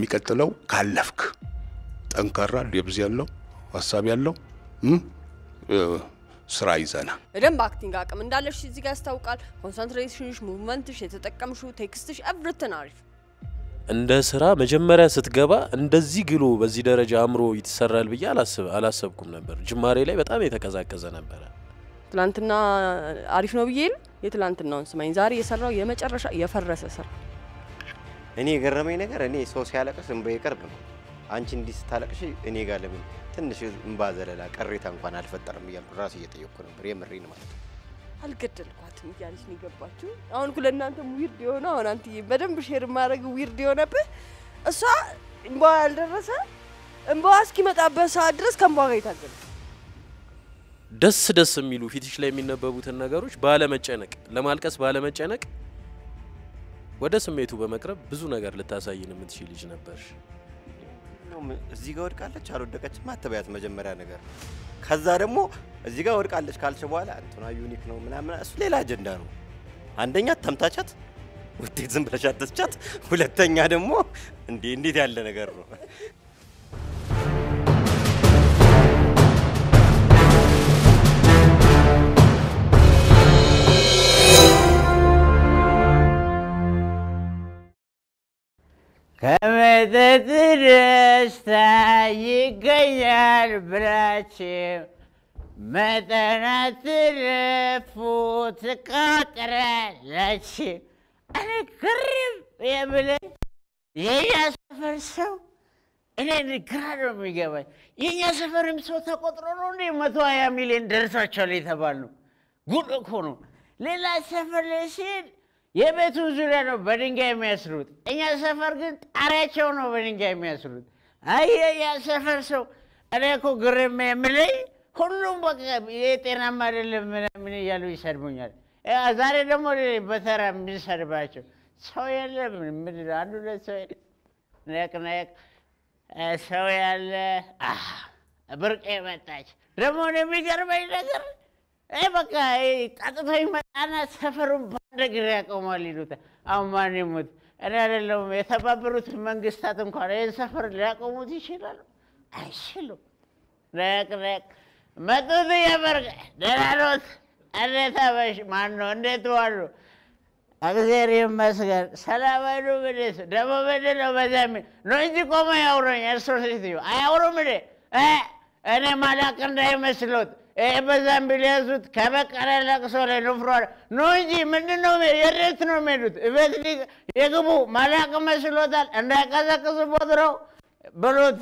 የሚቀጥለው ካለፍክ ጠንካራ ደብዝ ያለው ሀሳብ ያለው ስራ ይዘና በደንብ አክቲንግ አቅም እንዳለሽ እዚህ ጋር ያስታውቃል። ኮንሰንትሬሽንሽ፣ ሙቭመንትሽ፣ የተጠቀምሽው ቴክስትሽ ኤቭሪትን አሪፍ እንደ ስራ መጀመሪያ ስትገባ እንደዚህ ግሎ በዚህ ደረጃ አእምሮ ይሰራል ብዬ አላሰብኩም ነበር። ጅማሬ ላይ በጣም የተቀዛቀዘ ነበረ። ትላንትና አሪፍ ነው ብዬ የትላንትናውን ስማኝ፣ ዛሬ የሰራው የመጨረሻ የፈረሰ ስራ እኔ የገረመኝ ነገር እኔ ሰው ሲያለቅስ እንባዬ ይቀርብ ነው። አንቺ እንዲህ ስታለቅሽ እኔ ጋር ለምን ትንሽ እንባ ዘለላ ቅሬታ እንኳን አልፈጠርም እያልኩ ራሱ እየጠየቅኩ ነበር። የምሬን ማለት ነው። አልገደልኳትም እያለች ነው የገባችው። አሁን እኮ ለእናንተም ዊርድ የሆነ አሁን አንትዬ በደንብ ሼር ማድረግ ዊርድ የሆነብህ እሷ እንባ ያልደረሰ እንባ እስኪመጣበት ሰዓት ድረስ ከእንባ ጋር ይታገል ደስ ደስ የሚሉ ፊትሽ ላይ የሚነበቡትን ነገሮች ባለመጨነቅ ለማልቀስ ባለመጨነቅ ወደ ስሜቱ በመቅረብ ብዙ ነገር ልታሳይን የምትችል ልጅ ነበርሽ። እዚህ ጋር ወድቃለች አልወደቀችም አትበያት መጀመሪያ ነገር። ከዛ ደግሞ እዚህ ጋር ወድቃለች ካልች በኋላ እንትና ዩኒክ ነው ምናምን፣ እሱ ሌላ አጀንዳ ነው። አንደኛ ተምታቻት ውጤት ዝም ብለሽ አትስቻት። ሁለተኛ ደግሞ እንዴ እንዴት ያለ ነገር ነው ከመጠጥ ደስታ ይገኛል ብላችሁ መጠና ትረፉ ትቃጥራላችሁ። እኔ ግርም የምለኝ የእኛ ሰፈር ሰው እኔ ግራ ነው የሚገባኝ። የእኛ ሰፈርም ሰው ተቆጥሮ ነው መቶ ሀያ ሚሊዮን ደርሷቸዋል ጉድ እኮ ነው። ሌላ ሰፈር ላይ ሲሄድ የቤቱ ዙሪያ ነው በድንጋይ የሚያስሩት። እኛ ሰፈር ግን ጣሪያቸው ነው በድንጋይ የሚያስሩት። አይ ሰፈር ሰው እኔ እኮ ግርም የምለኝ ሁሉም በቃ የጤናማ አይደለም ምናምን እያሉ ይሰድቡኛል። ዛሬ ደግሞ በተራ የምንሰድባቸው ሰው የለም ምን አንዱ ለሰው ነቅ ነቅ ሰው ያለ ብርቅ የመጣች ደግሞ የሚገርመኝ ነገር ይሄ በቃ ቀጥቶ ይመጣና ሰፈሩን በአንድ እግር ያቆማል ይሉታል። አሁን ማን ይሙት እኔ አይደለሁም። የተባበሩት መንግስታት እንኳን ይህን ሰፈር ሊያቆሙት ይችላሉ? አይችሉም። ዳያቅ ዳያቅ መጡት እያበርቀ ደህና ነዎት? እንዴት አመሽ? ማን ነው? እንዴት ዋሉ? እግዚአብሔር ይመስገን ሰላም አሉ። ምንስ ደግሞ ምንድን ነው በዛ ነው እንጂ ቆመ ያውረኝ እርሶ ሴትዮ አያውሩም እንዴ? እኔ ማላቅ እንዳይመስሎት በዛም ቢለያዙት ከበቀለ ለቅሶ ላይ ንፍሯል ነው እንጂ ምንድን ነው የሬት ነው የሚሄዱት እቤት የግቡ ማላቅ መስሎታል። እንዳይቀዘቅዝ ቦትረው ብሉት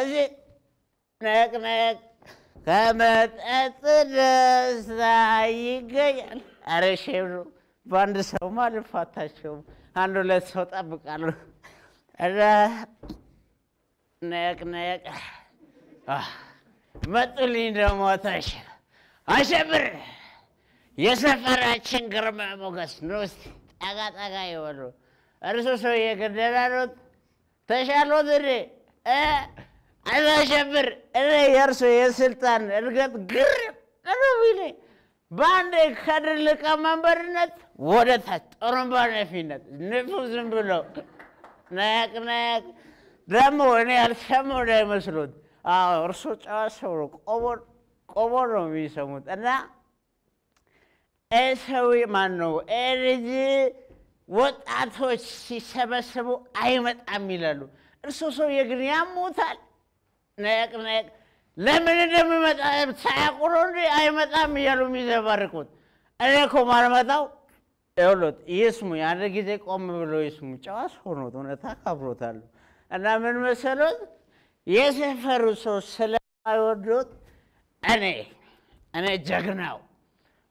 እዚህ ነቅነቅ ከመጠጥ ደስታ ይገኛል። ኧረ ሼም በአንድ ሰው አልፋታቸውም። አንድ ሁለት ሰው ጠብቃሉ። ነቅነቅ መጡልኝ ደግሞ ተሽ አሸብር የሰፈራችን ግርማ ሞገስ ንስ ጠጋ ጠጋ ይበሉ። እርሱ ሰውዬ ግን ደህና ኖት ተሻሎት እኔ አሸብር እኔ የእርሱ የስልጣን እድገት ግር ቅርቢሌ በአንድ ከድር ሊቀመንበርነት ወደ ታች ጦርንባ ነፊነት ንፉ ዝም ብለው ናያቅ ናያቅ ደግሞ እኔ ያልሰማሁ እንዳይመስሉት እርሶ ጨዋ ሰው ነው፣ ቆሞ ነው የሚሰሙት። እና ሰው ማን ነው ልጅ ወጣቶች ሲሰበሰቡ አይመጣም ይላሉ። እርሶ ሰውዬ ግን ያሙታል። ነቅ ነቅ ለምን እንደሚመጣ ሳያውቁ ነው እንዲ አይመጣም እያሉ የሚዘባርቁት። እኔ እኮ ማልመጣው ይኸውልዎት፣ ይስሙ። አንድ ጊዜ ቆም ብሎ ይስሙ። ጨዋ ሰው ነው፣ እውነታ ካብሮታሉ እና ምን መሰሎት የሰፈሩ ሰው ስለማይወዱት እኔ እኔ ጀግናው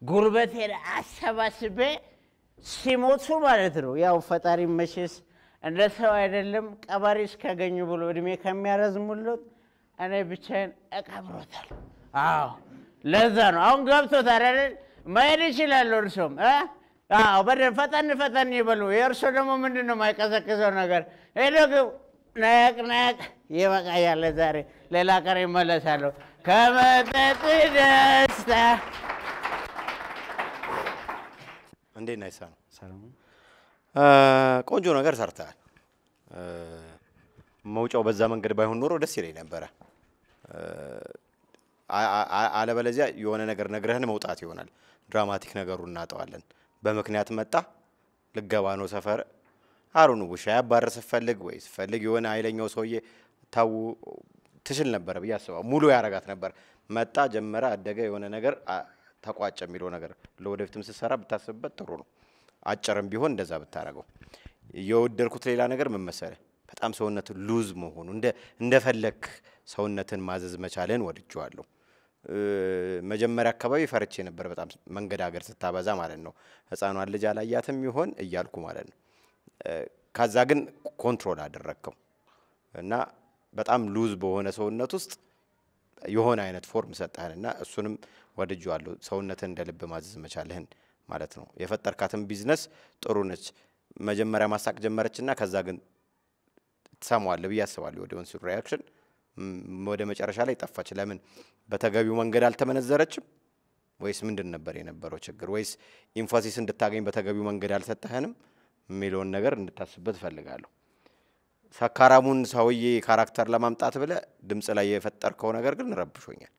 ጉልበቴን አሰባስቤ ሲሞቱ ማለት ነው። ያው ፈጣሪ መቼስ እንደ ሰው አይደለም። ቀባሪ እስካገኙ ብሎ እድሜ ከሚያረዝሙሉት እኔ ብቻዬን እቀብሮታል። አዎ ለዛ ነው አሁን ገብቶታል አይደል? መሄድ ይችላሉ እርሶም በደንብ ፈጠን ፈጠን ይበሉ። የእርሶ ደግሞ ምንድን ነው የማይቀዘቅዘው ነገር ሄዶ ነቅነቅ ይበቃኛል። ለዛሬ ሌላ ቀን ይመለሳለሁ። ከመጠጥ ደስታ እንዴት ነህ? ሰላም። ቆንጆ ነገር ሰርተሃል። መውጫው በዛ መንገድ ባይሆን ኖሮ ደስ ይለኝ ነበረ። አለበለዚያ የሆነ ነገር ነግረህን መውጣት ይሆናል። ድራማቲክ ነገሩ እናጠዋለን። በምክንያት መጣ ልገባ ነው ሰፈር አሩኑ ውሻ ያባር ስፈልግ ወይ ስፈልግ የሆነ ኃይለኛው ሰውዬ ታው ትችል ነበረ ብዬ አስባለሁ። ሙሉ ያረጋት ነበር። መጣ፣ ጀመረ፣ አደገ፣ የሆነ ነገር ተቋጨ የሚለው ነገር ለወደፊትም ስትሰራ ብታስብበት ጥሩ ነው። አጭርም ቢሆን እንደዛ ብታረገው። የወደድኩት ሌላ ነገር ምን መሰለህ? በጣም ሰውነት ሉዝ መሆኑ እንደፈለክ ሰውነትን ማዘዝ መቻልን ወድጀዋለሁ። መጀመሪያ አካባቢ ፈርቼ ነበር በጣም መንገዳገር ስታበዛ ማለት ነው። ህፃኗን ልጅ አላያትም ይሆን እያልኩ ማለት ነው። ከዛ ግን ኮንትሮል አደረግከው እና በጣም ሉዝ በሆነ ሰውነት ውስጥ የሆነ አይነት ፎርም ሰጠህን እና እሱንም ወድጄዋለሁ። ሰውነትን እንደ ልብ ማዘዝ መቻልህን ማለት ነው። የፈጠርካትን ቢዝነስ ጥሩ ነች። መጀመሪያ ማሳቅ ጀመረች እና ከዛ ግን ትሰማዋለህ ብዬ አስባለሁ ወደ ወንሱ ሪያክሽን ወደ መጨረሻ ላይ ጠፋች። ለምን በተገቢው መንገድ አልተመነዘረችም? ወይስ ምንድን ነበር የነበረው ችግር? ወይስ ኢንፋሲስ እንድታገኝ በተገቢው መንገድ አልሰጠህንም? የሚለውን ነገር እንድታስበት እፈልጋለሁ። ሰካራሙን ሰውዬ ካራክተር ለማምጣት ብለ ድምፅ ላይ የፈጠርከው ነገር ግን ረብሾኛል።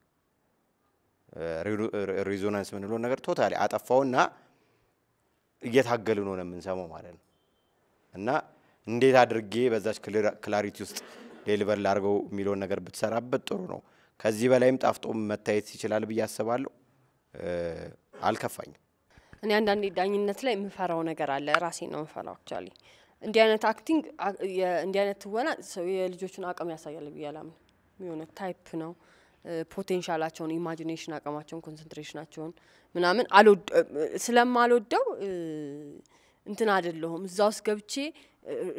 ሪዞናንስ የምንለው ነገር ቶታሊ አጠፋውና እየታገልን ሆነ የምንሰማው ማለት ነው። እና እንዴት አድርጌ በዛች ክላሪቲ ውስጥ ዴሊቨር ላድርገው የሚለውን ነገር ብትሰራበት ጥሩ ነው። ከዚህ በላይም ጣፍጦ መታየት ይችላል ብዬ አስባለሁ። አልከፋኝም። እኔ አንዳንዴ ዳኝነት ላይ የምፈራው ነገር አለ። ራሴ ነው የምፈራው። አክቹዋሊ እንዲህ አይነት አክቲንግ እንዲህ አይነት ትወና ሰው የልጆቹን አቅም ያሳያል ብዬ የሆነ ታይፕ ነው ፖቴንሻላቸውን፣ ኢማጂኔሽን አቅማቸውን፣ ኮንሰንትሬሽናቸውን ምናምን ስለማልወደው እንትን አይደለሁም። እዛ ውስጥ ገብቼ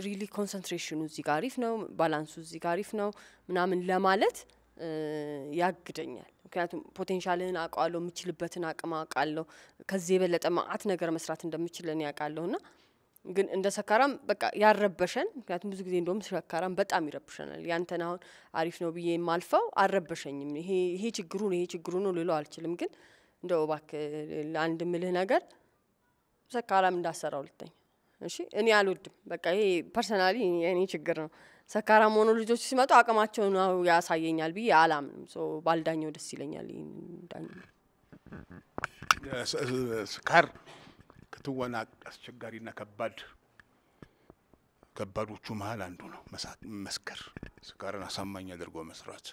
ሪሊ ኮንሰንትሬሽኑ እዚህ ጋር አሪፍ ነው፣ ባላንሱ እዚህ ጋር አሪፍ ነው ምናምን ለማለት ያግደኛል። ምክንያቱም ፖቴንሻልህን አውቀዋለሁ፣ የምችልበትን አቅም አውቃለሁ፣ ከዚህ የበለጠ ማአት ነገር መስራት እንደምችልን ያውቃለሁ ና ግን እንደ ሰካራም በቃ ያረበሸን፣ ምክንያቱም ብዙ ጊዜ እንደውም ሰካራም በጣም ይረብሸናል። ያንተን አሁን አሪፍ ነው ብዬ የማልፈው አልረበሸኝም። ይሄ ችግሩ ነው ይሄ ችግሩ ነው ልለው አልችልም። ግን እንደው እባክህ አንድ ምልህ ነገር ሰካራም እንዳሰራው ልተኝ እሺ፣ እኔ አልወድም። በቃ ይሄ ፐርሰናሊ የኔ ችግር ነው። ሰካራ መሆኑ ልጆች ሲመጡ አቅማቸውን ያሳየኛል ብዬ አላምንም። ባልዳኘው ደስ ይለኛል። ስካር ከትወና አስቸጋሪና ከባድ ከባዶቹ መሀል አንዱ ነው። መስከር ስካርን አሳማኝ አድርጎ መስራት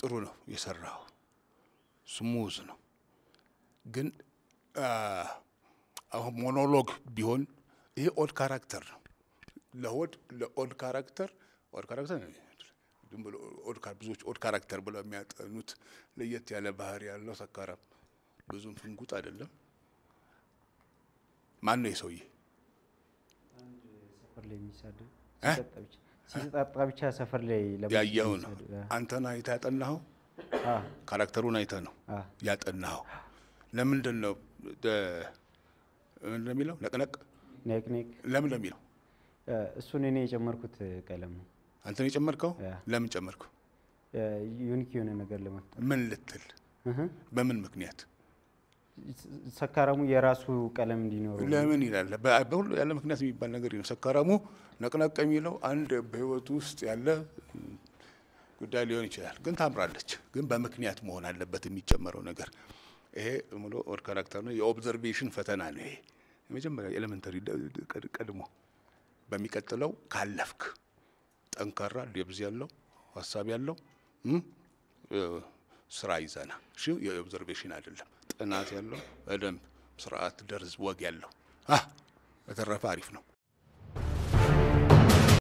ጥሩ ነው የሰራው፣ ስሙዝ ነው ግን አሁን ሞኖሎግ ቢሆን ይሄ ኦድ ካራክተር ነው። ለሆድ ለኦድ ካራክተር ኦድ ካራክተር ነው። ብዙዎች ኦድ ካራክተር ብለው የሚያጠኑት ለየት ያለ ባህሪ ያለው ሰካራም ብዙም ፍንጉጥ አይደለም። ማን ነው የሰውዬ? ሲጠጣ ብቻ ሰፈር ላይ ያየው ነው። አንተን አይተህ ያጠናኸው ካራክተሩን አይተህ ነው ያጠናኸው። ለምንድን ነው ለሚለው ነቅነቅ ኔክኔክ ለምን ለሚለው እሱን እኔ የጨመርኩት ቀለም ነው። አንተን የጨመርከው ለምን ጨመርከው? ዩኒክ የሆነ ነገር ለመፍጠር። ምን ልትል በምን ምክንያት ሰካራሙ የራሱ ቀለም እንዲኖረው ለምን ይላል? በሁሉ ያለ ምክንያት የሚባል ነገር ነው። ሰካራሙ ነቅነቅ የሚለው አንድ በህይወቱ ውስጥ ያለ ጉዳይ ሊሆን ይችላል። ግን ታምራለች። ግን በምክንያት መሆን አለበት የሚጨመረው ነገር። ይሄ ሙሉ ኦድ ካራክተር ነው። የኦብዘርቬሽን ፈተና ነው ይሄ የመጀመሪያ ኤሌመንተሪ ቀድሞ በሚቀጥለው ካለፍክ ጠንካራ ደብዝ ያለው ሀሳብ ያለው ስራ ይዘና እሺ፣ የኦብዘርቬሽን አይደለም ጥናት ያለው በደንብ ስርዓት ደርዝ ወግ ያለው በተረፈ አሪፍ ነው።